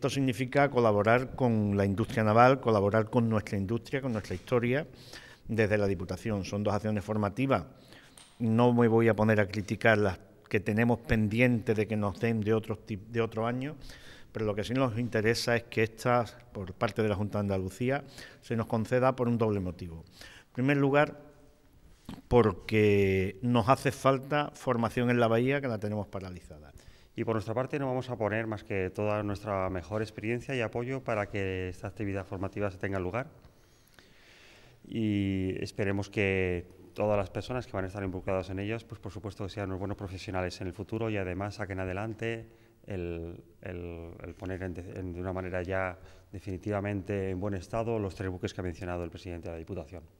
Esto significa colaborar con la industria naval, colaborar con nuestra industria, con nuestra historia, desde la Diputación. Son dos acciones formativas. No me voy a poner a criticar las que tenemos pendientes de que nos den de de otro año, pero lo que sí nos interesa es que estas, por parte de la Junta de Andalucía, se nos conceda por un doble motivo. En primer lugar, porque nos hace falta formación en la bahía que la tenemos paralizada. Y por nuestra parte no vamos a poner más que toda nuestra mejor experiencia y apoyo para que esta actividad formativa se tenga lugar. Y esperemos que todas las personas que van a estar involucradas en ellos, pues por supuesto que sean buenos profesionales en el futuro y además saquen adelante el, poner de una manera ya definitivamente en buen estado los tres buques que ha mencionado el presidente de la Diputación.